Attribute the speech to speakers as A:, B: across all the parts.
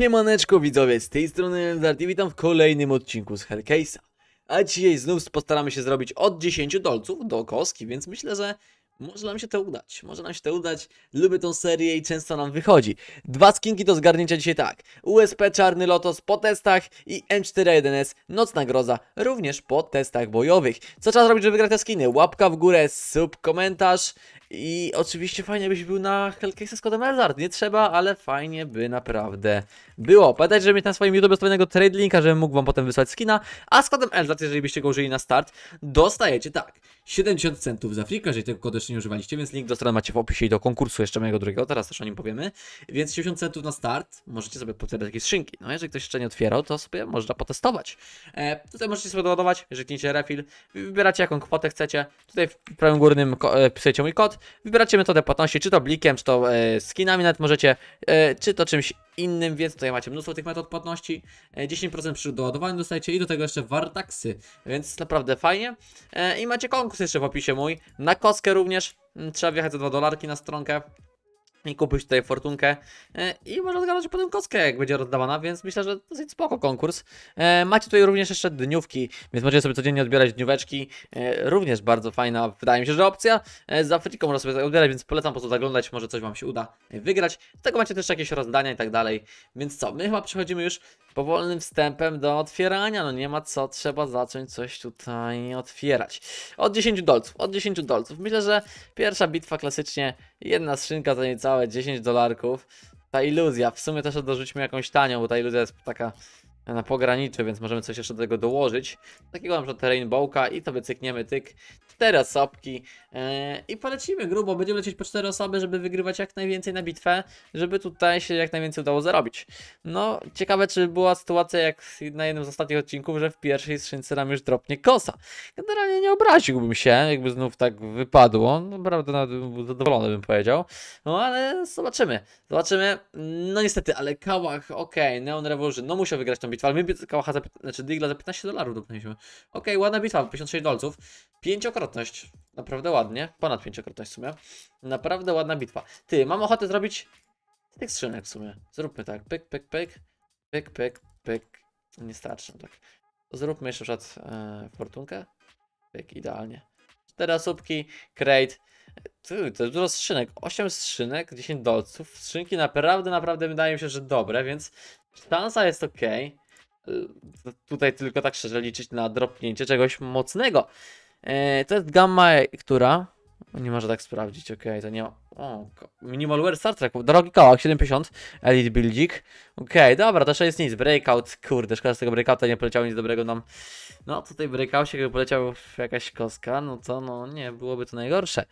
A: Siemaneczko widzowie, z tej strony Lenzart i witam w kolejnym odcinku z Hellcase'a. A dzisiaj znów postaramy się zrobić od 10 dolców do koski, więc myślę, że może nam się to udać, może nam się to udać, lubię tą serię i często nam wychodzi. Dwa skinki do zgarnięcia dzisiaj tak, USP Czarny Lotos po testach i M41S Nocna Groza również po testach bojowych. Co trzeba zrobić, żeby wygrać te skiny? Łapka w górę, sub, komentarz i oczywiście fajnie byś był na Hellcase z kodem Elzard. Nie trzeba, ale fajnie by naprawdę było. Pamiętajcie, żeby mieć na swoim YouTube ustawionego trade linka, żebym mógł wam potem wysłać skina. A z kodem Elzard, jeżeli byście go użyli na start, dostajecie tak. 70 centów za frika, jeżeli tego kodu jeszcze nie używaliście, więc link do strony macie w opisie i do konkursu jeszcze mojego drugiego, teraz też o nim powiemy. Więc 70 centów na start, możecie sobie potwierdzać jakieś skrzynki. No jeżeli ktoś jeszcze nie otwierał, to sobie można potestować. E, tutaj możecie sobie doładować, jeżeli klikniecie refill, wybieracie jaką kwotę chcecie, tutaj w prawym górnym e, pisujecie mój kod skład, wybieracie metodę płatności, czy to blikiem, czy to e, skinami nawet możecie, e, czy to czymś innym, więc tutaj macie mnóstwo tych metod płatności, e, 10% przy doładowaniu dostajecie i do tego jeszcze wartaksy, więc naprawdę fajnie. E, I macie konkurs jeszcze w opisie mój, na koskę również, mm, trzeba wjechać za 2 dolarki na stronkę i kupić tutaj fortunkę e, i można zgarnąć potem kostkę, jak będzie rozdawana, więc myślę, że dosyć spoko konkurs. E, macie tutaj również jeszcze dniówki, więc możecie sobie codziennie odbierać dnióweczki. E, również bardzo fajna, wydaje mi się, że opcja. Z Afryką można sobie odbierać, więc polecam po prostu zaglądać, może coś Wam się uda wygrać. z tego macie też jakieś rozdania i tak dalej. Więc co, my chyba przechodzimy już powolnym wstępem do otwierania. No nie ma co, trzeba zacząć coś tutaj otwierać. Od 10 dolców, od 10 dolców. Myślę, że pierwsza bitwa klasycznie, jedna skrzynka za niecałe 10 dolarków. Ta iluzja, w sumie też dorzućmy jakąś tanią, bo ta iluzja jest taka na pograniczy, więc możemy coś jeszcze do tego dołożyć. Takiego że terrain bowka i to wycykniemy tyk. Cztery osobki yy, i polecimy grubo. Będziemy lecieć po cztery osoby, żeby wygrywać jak najwięcej na bitwę, żeby tutaj się jak najwięcej udało zarobić. No, ciekawe czy była sytuacja jak na jednym z ostatnich odcinków, że w pierwszej skrzynce nam już dropnie kosa. Generalnie nie obraziłbym się, jakby znów tak wypadło. No, naprawdę nawet bym zadowolony bym powiedział. No ale zobaczymy. Zobaczymy. No niestety, ale Kałach, okej, okay, Neon Revolution, no musiał wygrać tą bitwę Bitwa, ale my Kałacha za, znaczy Digla za 15 dolarów dopnęliśmy. Okej, okay, ładna bitwa, 56 dolców. Pięciokrotność. Naprawdę ładnie. Ponad pięciokrotność w sumie. Naprawdę ładna bitwa. Ty, mam ochotę zrobić tych skrzynek w sumie. Zróbmy tak. Pyk, pyk, pyk. Pyk, pyk, pyk. Nie starczy tak. Zróbmy jeszcze przed e, fortunkę. Pyk, idealnie. 4 osóbki, crate. Ty, to jest dużo skrzynek. 8 skrzynek, 10 dolców. Skrzynki naprawdę, naprawdę wydaje mi się, że dobre, więc szansa jest ok. Y, tutaj tylko tak szczerze liczyć na dropnięcie czegoś mocnego. E, to jest gamma, która... Nie może tak sprawdzić, okej, okay, to nie ma... O, Minimalware Star Trek, drogi kołak, 70, Elite Buildzik. Okej, okay, dobra, to jeszcze jest nic, Breakout, kurde, szkoda, z tego Breakouta nie poleciało nic dobrego nam. No, tutaj breakout się gdyby poleciał jakaś koska, no to no, nie, byłoby to najgorsze.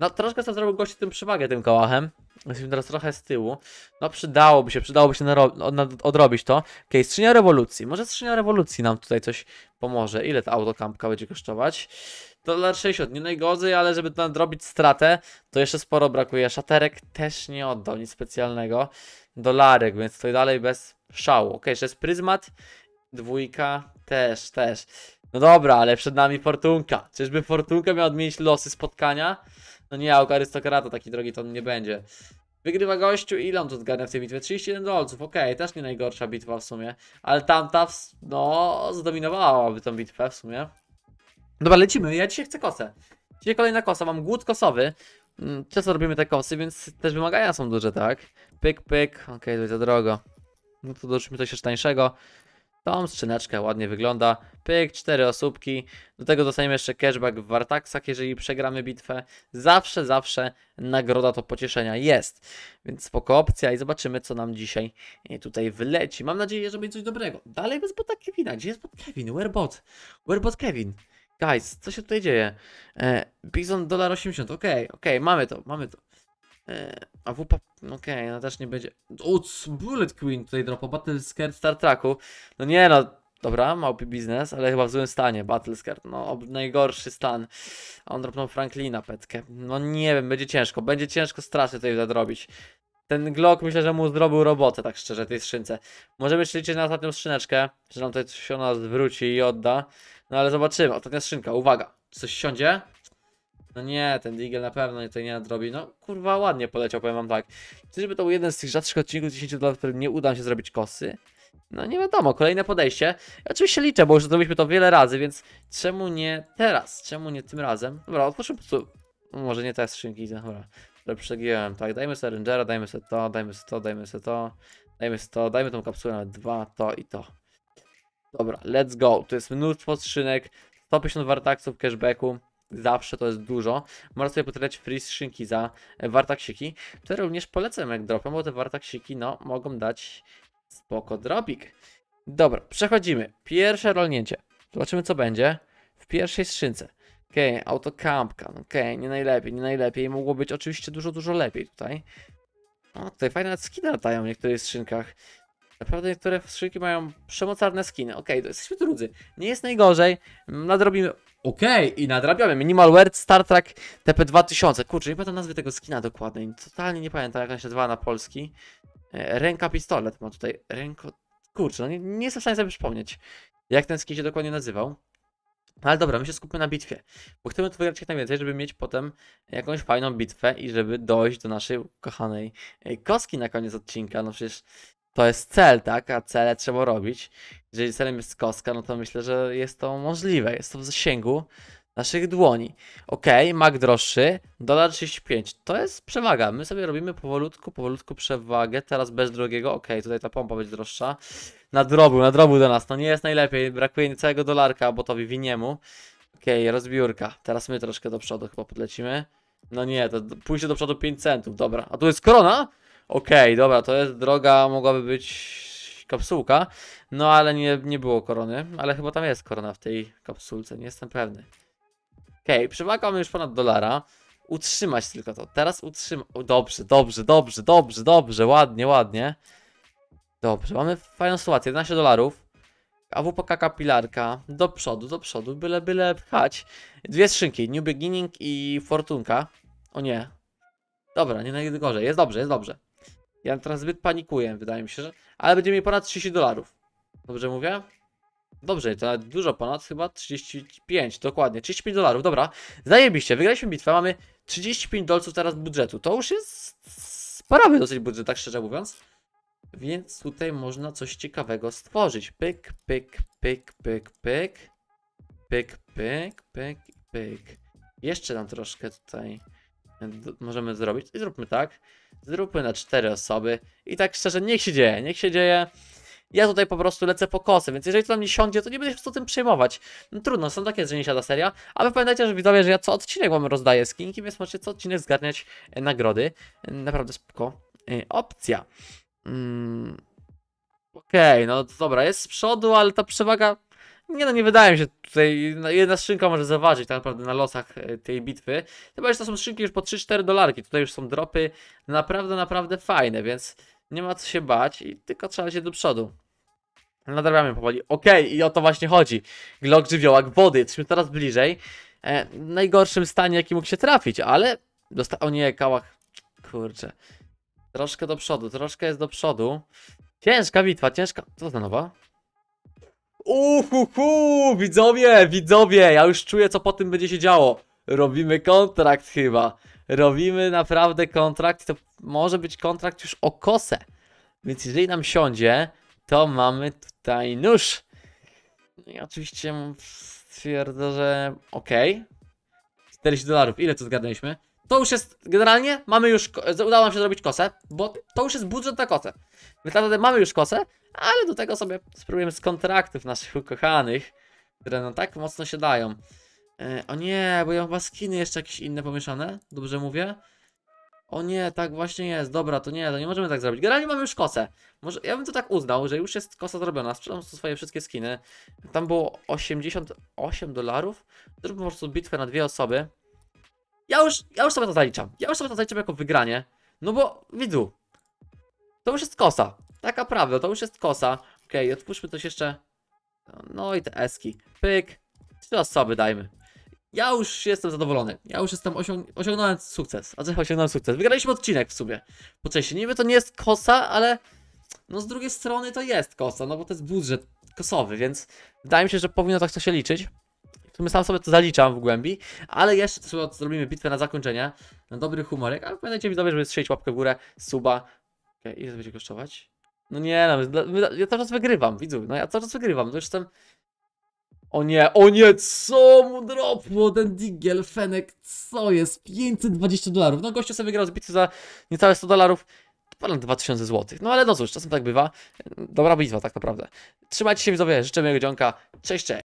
A: No troszkę sobie zrobił gości tym przewagę tym kołachem. Jesteśmy teraz trochę z tyłu. No przydałoby się, przydałoby się odrobić to. Okej, okay, rewolucji. Może skrzynia rewolucji nam tutaj coś pomoże. Ile ta autokampka będzie kosztować? Dolar 60, nie najgorzej, ale żeby nadrobić stratę, to jeszcze sporo brakuje. Szaterek też nie oddał, nic specjalnego. Dolarek, więc tutaj dalej bez szału. Okej, okay, jeszcze jest pryzmat. Dwójka też, też. No dobra, ale przed nami fortunka. Czyżby fortunka miała odmienić losy spotkania? No nie, auk arystokrata taki drogi to on nie będzie. Wygrywa gościu, ile on tu zgarnia w tej bitwie? 31 dolców, okej, okay, też nie najgorsza bitwa w sumie. Ale tamta, w, no, zdominowałaby tą bitwę w sumie. Dobra, lecimy, ja dzisiaj chcę kosę. Dzisiaj kolejna kosa, mam głód kosowy. Często mm, robimy te kosy, więc też wymagania są duże, tak? Pyk, pyk, okej, okay, to za drogo. No to dorzućmy coś jeszcze tańszego. Tą skrzyneczkę ładnie wygląda. Pyk, cztery osóbki. Do tego dostaniemy jeszcze cashback w Wartaxach, jeżeli przegramy bitwę. Zawsze, zawsze nagroda to pocieszenia jest. Więc spoko opcja i zobaczymy, co nam dzisiaj e, tutaj wyleci. Mam nadzieję, że będzie coś dobrego. Dalej bez bota Kevina. Gdzie jest bot Kevin? Wherebot? Wherebot Kevin? Guys, co się tutaj dzieje? E, Bison dolar 80, okej, okay, okej, okay, mamy to, mamy to. E, a WP, okej, okay, no też nie będzie... O, Bullet Queen tutaj dropa, Battle Skirt Star Treku. No nie no, dobra, małpi biznes, ale chyba w złym stanie, Battle Skirt, no najgorszy stan. A on dropnął Franklina petkę. No nie wiem, będzie ciężko, będzie ciężko strasznie tutaj zadrobić. Ten Glock myślę, że mu zrobił robotę, tak szczerze, tej skrzynce. Możemy jeszcze liczyć na ostatnią skrzyneczkę, że nam tutaj coś się ona zwróci i odda. No ale zobaczymy, ostatnia skrzynka, uwaga, coś siądzie? No nie, ten Deagle na pewno nie to nie nadrobi. No kurwa, ładnie poleciał, powiem wam tak. Czyżby to był jeden z tych rzadszych odcinków 10 lat, w którym nie uda się zrobić kosy? No nie wiadomo, kolejne podejście. Ja oczywiście liczę, bo już zrobiliśmy to wiele razy, więc czemu nie teraz? Czemu nie tym razem? Dobra, otwórzmy po prostu. No może nie te skrzynki, dobra. Przegiłem, tak, dajmy sobie Rangera, dajmy sobie to, dajmy sobie to, dajmy sobie to, dajmy sobie to, dajmy tą kapsułę na dwa, to i to. Dobra, let's go. Tu jest mnóstwo skrzynek, 150 wartaksów cashbacku zawsze to jest dużo. Można sobie potrafić free skrzynki za e, wartaksiki, które również polecam jak dropem, bo te wartaksiki no, mogą dać spoko dropik. Dobra, przechodzimy. Pierwsze rolnięcie. Zobaczymy co będzie w pierwszej skrzynce. Okej, okay, autokampka. No okej, okay, nie najlepiej, nie najlepiej. Mogło być oczywiście dużo, dużo lepiej tutaj. O, tutaj fajne nawet skiny latają w niektórych skrzynkach. Naprawdę niektóre skrzynki mają przemocarne skiny. Okej, okay, to jesteśmy drudzy. Nie jest najgorzej. Nadrobimy... Okej, okay, i nadrabiamy. Minimal World Star Trek TP2000. Kurczę, nie pamiętam nazwy tego skina dokładnej. Totalnie nie pamiętam, jak on się nazywa na polski. E, ręka pistolet ma tutaj. Ręko... Kurczę, no nie, nie jestem w stanie sobie przypomnieć, jak ten skin się dokładnie nazywał. No ale dobra, my się skupmy na bitwie, bo chcemy tu wygrać jak najwięcej, żeby mieć potem jakąś fajną bitwę i żeby dojść do naszej kochanej e, koski na koniec odcinka. No przecież to jest cel, tak? A cele trzeba robić. Jeżeli celem jest kostka, no to myślę, że jest to możliwe. Jest to w zasięgu naszych dłoni. Ok, mak droższy, dolar 35. To jest przewaga. My sobie robimy powolutku, powolutku przewagę. Teraz bez drogiego. Ok, tutaj ta pompa będzie droższa. na drobu do nas. No nie jest najlepiej. Brakuje całego dolarka bo to winiemu. Ok, rozbiórka. Teraz my troszkę do przodu chyba podlecimy. No nie, to pójście do przodu 5 centów. Dobra, a tu jest korona? Okej, okay, dobra, to jest droga, mogłaby być kapsułka, no ale nie, nie było korony, ale chyba tam jest korona w tej kapsułce, nie jestem pewny. Okej, okay, przewaga mamy już ponad dolara. Utrzymać tylko to. Teraz utrzymać. Dobrze, dobrze, dobrze, dobrze, dobrze, ładnie, ładnie. Dobrze, mamy fajną sytuację, 11 dolarów. AWPK kapilarka, do przodu, do przodu, byle, byle pchać. Dwie skrzynki, New Beginning i Fortunka. O nie. Dobra, nie najgorzej, jest dobrze, jest dobrze. Ja teraz zbyt panikuję, wydaje mi się, że... Ale będziemy mieli ponad 30 dolarów. Dobrze mówię? Dobrze, to dużo ponad, chyba 35, dokładnie, 35 dolarów, dobra. Zajebiście, wygraliśmy bitwę, mamy 35 dolców teraz budżetu. To już jest sporawy dosyć budżet, tak szczerze mówiąc. Więc tutaj można coś ciekawego stworzyć. Pyk, pyk, pyk, pyk, pyk. Pyk, pyk, pyk, pyk. Jeszcze nam troszkę tutaj możemy zrobić. I zróbmy tak. Zróbmy na cztery osoby. I tak szczerze, niech się dzieje, niech się dzieje. Ja tutaj po prostu lecę po kosę, więc jeżeli to nam nie siądzie, to nie będę się po tym przejmować. No trudno, są takie, że nie siada seria. Ale pamiętajcie, że widzowie, że ja co odcinek wam rozdaję skinki, więc możecie co odcinek zgarniać e, nagrody. E, naprawdę spoko. E, opcja. Mm. Okej, okay, no dobra, jest z przodu, ale ta przewaga nie no, nie wydaje mi się tutaj, no, jedna skrzynka może zaważyć tak naprawdę na losach e, tej bitwy. Chyba, że to są skrzynki już po 3-4 dolarki, tutaj już są dropy naprawdę, naprawdę fajne, więc nie ma co się bać i tylko trzeba się do przodu. Nadrabiamy powoli. Okej, okay, i o to właśnie chodzi. Glock żywiołak wody, jesteśmy teraz bliżej. E, najgorszym stanie, jaki mógł się trafić, ale... Dosta o nie, kałach. Kurczę. Troszkę do przodu, troszkę jest do przodu. Ciężka bitwa, ciężka... Co za nowa? Uhuhu, widzowie, widzowie, ja już czuję co po tym będzie się działo. Robimy kontrakt chyba. Robimy naprawdę kontrakt to może być kontrakt już o kosę. Więc jeżeli nam siądzie, to mamy tutaj nóż. No I oczywiście stwierdzę, że okej. Okay. 40 dolarów, ile to zgadnęliśmy? To już jest, generalnie mamy już, udało nam się zrobić kosę, bo to już jest budżet na kosę. Więc tak naprawdę mamy już kosę, ale do tego sobie spróbujemy z kontraktów naszych ukochanych, które no tak mocno się dają. E, o nie, bo ja chyba skiny jeszcze jakieś inne pomieszane, dobrze mówię? O nie, tak właśnie jest, dobra, to nie, to nie możemy tak zrobić. Generalnie mamy już kosę. Może, ja bym to tak uznał, że już jest kosa zrobiona, sprzedam tu swoje wszystkie skiny. Tam było 88 dolarów, zróbmy po prostu bitwę na dwie osoby. Ja już, ja już sobie to zaliczam, ja już sobie to zaliczam jako wygranie, no bo widzu, to już jest kosa. Taka prawda, to już jest kosa. Okej, okay, otwórzmy coś jeszcze. No i te eski. Pyk. Trzy osoby dajmy. Ja już jestem zadowolony. Ja już jestem osiąg osiągnąłem sukces. A co osiągnąłem sukces? Wygraliśmy odcinek w sumie. Po części. Niby to nie jest kosa, ale no z drugiej strony to jest kosa, no bo to jest budżet kosowy, więc wydaje mi się, że powinno tak to się liczyć. W sam sobie to zaliczam w głębi, ale jeszcze sobie zrobimy bitwę na zakończenie, na dobry humorek, ale pamiętajcie dobrze, żeby strzelić łapkę w górę, suba. Okej, okay, ile to będzie kosztować? No nie, no, ja cały czas wygrywam, widzów, no ja cały czas wygrywam, no już jestem... O nie, o nie, co mu dropło ten Digel Fenek, co jest, 520 dolarów, no gościu sobie wygrał z bitwy za niecałe 100 dolarów, ponad 2000 zł, no ale no cóż, czasem tak bywa, dobra bitwa tak naprawdę. Trzymajcie się widzowie, życzę miłego dzionka, cześć, cześć.